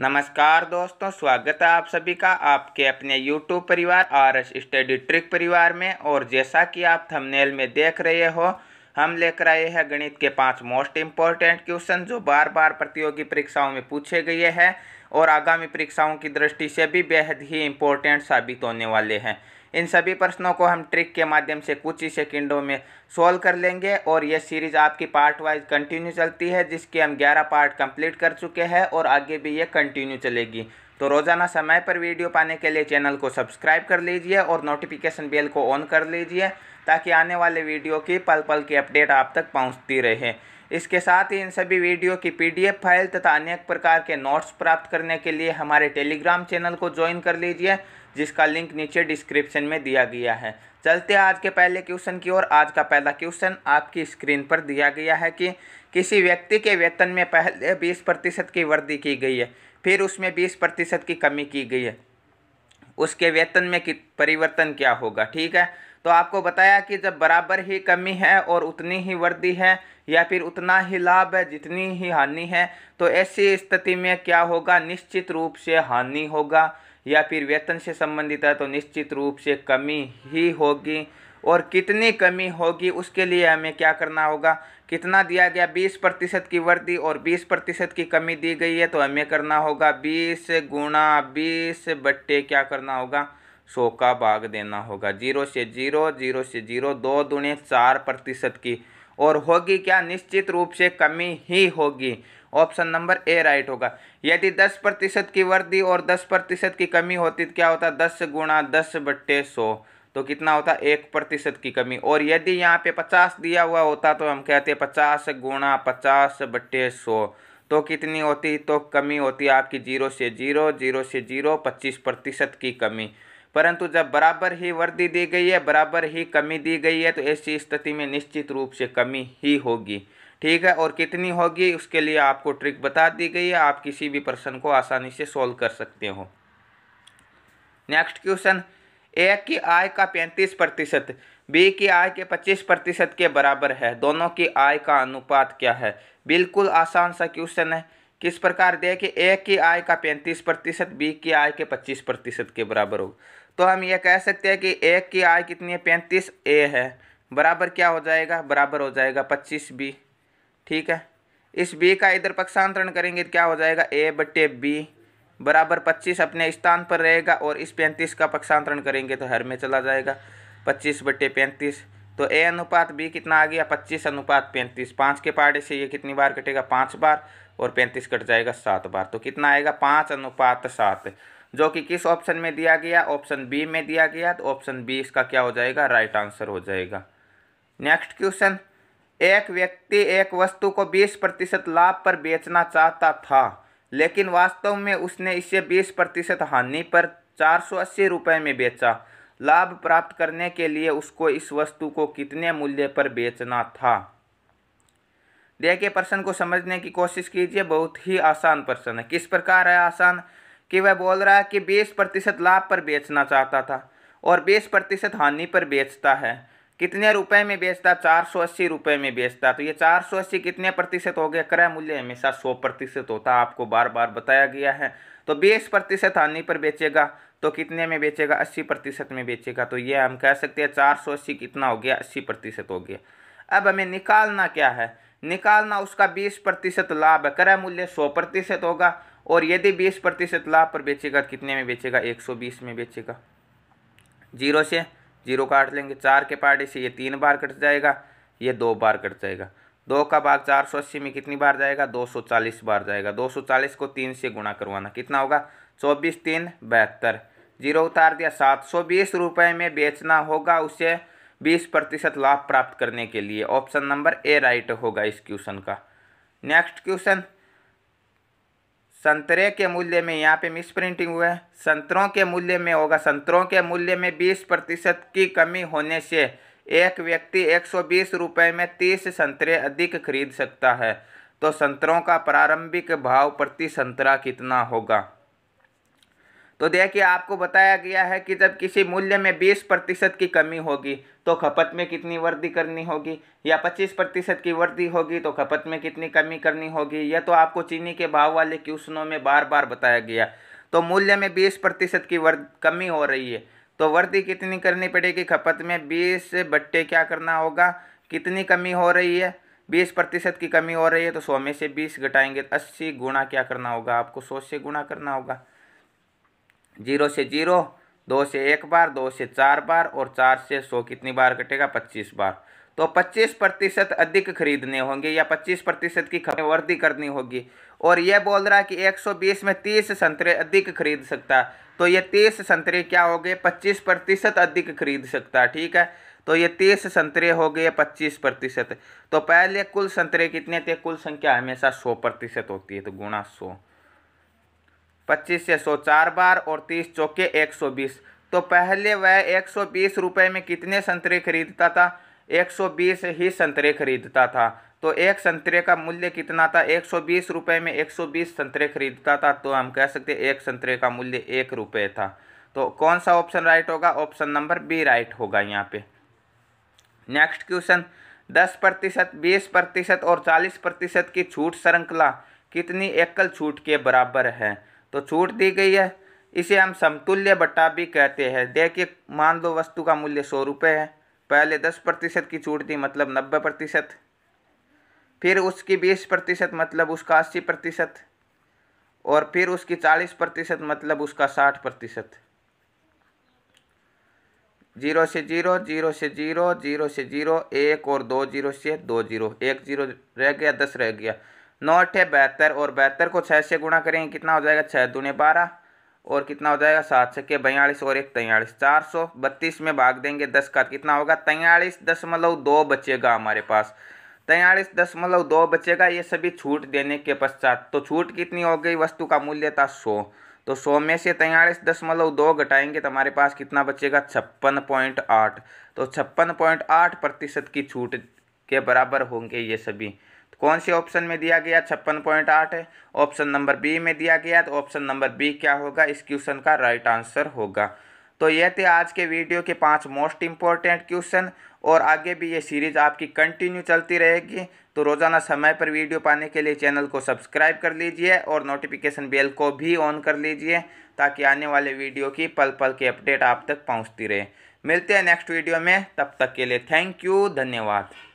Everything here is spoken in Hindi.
नमस्कार दोस्तों स्वागत है आप सभी का आपके अपने YouTube परिवार आर एस स्टडी ट्रिक परिवार में और जैसा कि आप थंबनेल में देख रहे हो हम लेकर आए हैं गणित के पांच मोस्ट इम्पॉर्टेंट क्वेश्चन जो बार बार प्रतियोगी परीक्षाओं में पूछे गए हैं और आगामी परीक्षाओं की दृष्टि से भी बेहद ही इम्पोर्टेंट साबित होने वाले हैं इन सभी प्रश्नों को हम ट्रिक के माध्यम से कुछ ही सेकेंडों में सॉल्व कर लेंगे और ये सीरीज़ आपकी पार्ट वाइज कंटिन्यू चलती है जिसके हम ग्यारह पार्ट कंप्लीट कर चुके हैं और आगे भी ये कंटिन्यू चलेगी तो रोज़ाना समय पर वीडियो पाने के लिए चैनल को सब्सक्राइब कर लीजिए और नोटिफिकेशन बेल को ऑन कर लीजिए ताकि आने वाले वीडियो की पल पल की अपडेट आप तक पहुँचती रहे इसके साथ ही इन सभी वीडियो की पीडीएफ फाइल तथा अनेक प्रकार के नोट्स प्राप्त करने के लिए हमारे टेलीग्राम चैनल को ज्वाइन कर लीजिए जिसका लिंक नीचे डिस्क्रिप्शन में दिया गया है चलते आज के पहले क्वेश्चन की ओर आज का पहला क्वेश्चन आपकी स्क्रीन पर दिया गया है कि किसी व्यक्ति के वेतन में पहले बीस प्रतिशत की वृद्धि की गई है फिर उसमें बीस प्रतिशत की कमी की गई है उसके वेतन में परिवर्तन क्या होगा ठीक है तो आपको बताया कि जब बराबर ही कमी है और उतनी ही वृद्धि है या फिर उतना ही लाभ है जितनी ही हानि है तो ऐसी स्थिति में क्या होगा निश्चित रूप से हानि होगा या फिर वेतन से संबंधित है तो निश्चित रूप से कमी ही होगी और कितनी कमी होगी उसके लिए हमें क्या करना होगा कितना दिया गया 20 प्रतिशत की वृद्धि और 20 प्रतिशत की कमी दी गई है तो हमें करना होगा 20 गुणा बीस बट्टे क्या करना होगा सौ का भाग देना होगा जीरो से जीरो जीरो से जीरो दो दुणे चार प्रतिशत की और होगी क्या निश्चित रूप से कमी ही होगी ऑप्शन नंबर ए राइट होगा यदि 10 प्रतिशत की वृद्धि और 10 प्रतिशत की कमी होती तो क्या होता दस गुणा दस बट्टे सौ तो कितना होता एक प्रतिशत की कमी और यदि यहाँ पे पचास दिया हुआ होता तो हम कहते पचास गुणा पचास बट्टे सौ तो कितनी होती तो कमी होती आपकी जीरो से जीरो जीरो से जीरो पच्चीस प्रतिशत की कमी परंतु जब बराबर ही वर्दी दी गई है बराबर ही कमी दी गई है तो ऐसी स्थिति में निश्चित रूप से कमी ही होगी ठीक है और कितनी होगी उसके लिए आपको ट्रिक बता दी गई है आप किसी भी प्रश्न को आसानी से सॉल्व कर सकते हो नेक्स्ट क्वेश्चन ए की आय का पैंतीस प्रतिशत बी की आय के पच्चीस प्रतिशत के बराबर है दोनों की आय का अनुपात क्या है बिल्कुल आसान सा क्वेश्चन है किस प्रकार देखिए ए की आय का पैंतीस प्रतिशत बी की आय के पच्चीस प्रतिशत के बराबर होगा तो हम ये कह सकते हैं कि एक की आय कितनी है पैंतीस ए है बराबर क्या हो जाएगा बराबर हो जाएगा पच्चीस बी ठीक है इस बी का इधर पक्षांतरण करेंगे तो क्या हो जाएगा ए बटे बी बराबर पच्चीस अपने स्थान पर रहेगा और इस पैंतीस का पक्षांतरण करेंगे तो हर में चला जाएगा पच्चीस बटे पैंतीस तो ए अनुपात बी कितना आ गया पच्चीस अनुपात पैंतीस पाँच के पहाड़े से ये कितनी बार कटेगा पाँच बार और पैंतीस कट जाएगा सात बार तो कितना आएगा पाँच अनुपात सात जो कि किस ऑप्शन में दिया गया ऑप्शन बी में दिया गया तो ऑप्शन बी इसका क्या हो जाएगा राइट आंसर हो जाएगा नेक्स्ट क्वेश्चन एक व्यक्ति एक वस्तु को 20 प्रतिशत लाभ पर बेचना चाहता था लेकिन वास्तव में उसने इसे 20 प्रतिशत हानि पर चार सौ अस्सी में बेचा लाभ प्राप्त करने के लिए उसको इस वस्तु को कितने मूल्य पर बेचना था देखिए प्रश्न को समझने की कोशिश कीजिए बहुत ही आसान प्रश्न है किस प्रकार है आसान कि वह बोल रहा है कि बीस प्रतिशत लाभ पर बेचना चाहता था और बीस प्रतिशत हानि पर बेचता है कितने रुपए में बेचता चार सौ अस्सी रुपये में बेचता तो ये चार सौ अस्सी कितने प्रतिशत हो गया क्रय मूल्य हमेशा सौ प्रतिशत होता आपको बार बार बताया गया है तो बीस प्रतिशत हानि पर बेचेगा तो कितने में बेचेगा अस्सी प्रतिशत में बेचेगा तो ये हम कह सकते हैं चार सौ अस्सी कितना हो गया अस्सी प्रतिशत हो गया अब हमें निकालना क्या है निकालना उसका बीस प्रतिशत लाभ है क्रय मूल्य सौ प्रतिशत होगा और यदि बीस प्रतिशत लाभ पर बेचेगा तो कितने में बेचेगा एक सौ बीस में बेचेगा जीरो से जीरो काट लेंगे चार के पार्टी से ये तीन बार कट जाएगा ये दो बार कट जाएगा दो का भाग चार सौ अस्सी में कितनी बार जाएगा दो सौ चालीस बार जाएगा दो सौ चालीस को तीन से गुणा करवाना कितना होगा चौबीस तीन बहत्तर जीरो उतार दिया सात सौ बीस रुपये में बेचना होगा उसे बीस प्रतिशत लाभ प्राप्त करने के लिए ऑप्शन नंबर ए राइट होगा इस क्वेश्चन का नेक्स्ट क्वेश्चन संतरे के मूल्य में यहाँ पे मिस प्रिंटिंग हुआ है संतरों के मूल्य में होगा संतरों के मूल्य में 20 प्रतिशत की कमी होने से एक व्यक्ति बीस रुपये में 30 संतरे अधिक खरीद सकता है तो संतरों का प्रारंभिक भाव प्रति संतरा कितना होगा तो देखिए आपको बताया गया है कि जब किसी मूल्य में 20 प्रतिशत की कमी होगी तो खपत में कितनी वृद्धि करनी होगी या 25 प्रतिशत की वृद्धि होगी तो खपत में कितनी कमी करनी होगी यह तो आपको चीनी के भाव वाले क्वेश्चनों में बार बार बताया गया तो मूल्य में 20 प्रतिशत की कमी हो रही है तो वृद्धि कितनी करनी पड़ेगी खपत में बीस बट्टे क्या करना होगा कितनी कमी हो रही है बीस प्रतिशत की कमी हो रही है तो सौ में से बीस घटाएंगे अस्सी गुणा क्या करना होगा आपको सौ से गुणा करना होगा जीरो से जीरो दो से एक बार दो से चार बार और चार से सौ कितनी बार कटेगा पच्चीस बार तो 25 प्रतिशत अधिक खरीदने होंगे या 25 प्रतिशत की वृद्धि करनी होगी और यह बोल रहा है कि 120 में 30 संतरे अधिक खरीद सकता तो ये 30 संतरे क्या हो गए 25 प्रतिशत अधिक खरीद सकता ठीक है तो ये 30 संतरे हो गए 25 प्रतिशत तो पहले कुल संतरे कितने थे कुल संख्या हमेशा 100 प्रतिशत होती है तो गुणा सौ पच्चीस से सौ चार बार और तीस चौके एक सौ बीस तो पहले वह एक सौ बीस रुपये में कितने संतरे खरीदता था एक सौ बीस ही संतरे खरीदता था तो एक संतरे का मूल्य कितना था एक सौ बीस रुपये में एक सौ बीस संतरे खरीदता था तो हम कह सकते एक संतरे का मूल्य एक रुपये था तो कौन सा ऑप्शन राइट होगा ऑप्शन नंबर बी राइट होगा यहाँ पे नेक्स्ट क्वेश्चन दस प्रतिशत बीस प्रतिशत और चालीस प्रतिशत की छूट श्रृंखला कितनी एकल छूट के बराबर है तो छूट दी गई है इसे हम समतुल्य बट्टा भी कहते हैं देखिए मान लो वस्तु का मूल्य सौ रुपये है पहले दस प्रतिशत की छूट दी मतलब नब्बे प्रतिशत फिर उसकी बीस प्रतिशत मतलब उसका अस्सी प्रतिशत और फिर उसकी चालीस प्रतिशत मतलब उसका साठ प्रतिशत जीरो से जीरो जीरो से जीरो जीरो से जीरो एक और दो जीरो से दो जीरो एक जीरो रह गया दस रह गया नौ अट्ठे बहत्तर और बहत्तर को छः से गुणा करेंगे कितना हो जाएगा छः दूने बारह और कितना हो जाएगा सात छक्के बयालीस और एक तैयारीस चार सौ बत्तीस में भाग देंगे दस का कितना होगा तैयारीस दशमलव दो बचेगा हमारे पास तैयारीस दशमलव दो बचेगा ये सभी छूट देने के पश्चात तो छूट कितनी हो गई वस्तु का मूल्य था सौ तो सौ में से तैयारीस दशमलव दो घटाएंगे तो हमारे पास कितना बचेगा छप्पन पॉइंट आठ तो छप्पन पॉइंट आठ प्रतिशत की छूट के बराबर होंगे ये सभी कौन से ऑप्शन में दिया गया छप्पन पॉइंट आठ ऑप्शन नंबर बी में दिया गया तो ऑप्शन नंबर बी क्या होगा इस क्वेश्चन का राइट आंसर होगा तो ये थे आज के वीडियो के पांच मोस्ट इम्पॉर्टेंट क्वेश्चन और आगे भी ये सीरीज आपकी कंटिन्यू चलती रहेगी तो रोज़ाना समय पर वीडियो पाने के लिए चैनल को सब्सक्राइब कर लीजिए और नोटिफिकेशन बेल को भी ऑन कर लीजिए ताकि आने वाले वीडियो की पल पल की अपडेट आप तक पहुँचती रहे मिलते हैं नेक्स्ट वीडियो में तब तक के लिए थैंक यू धन्यवाद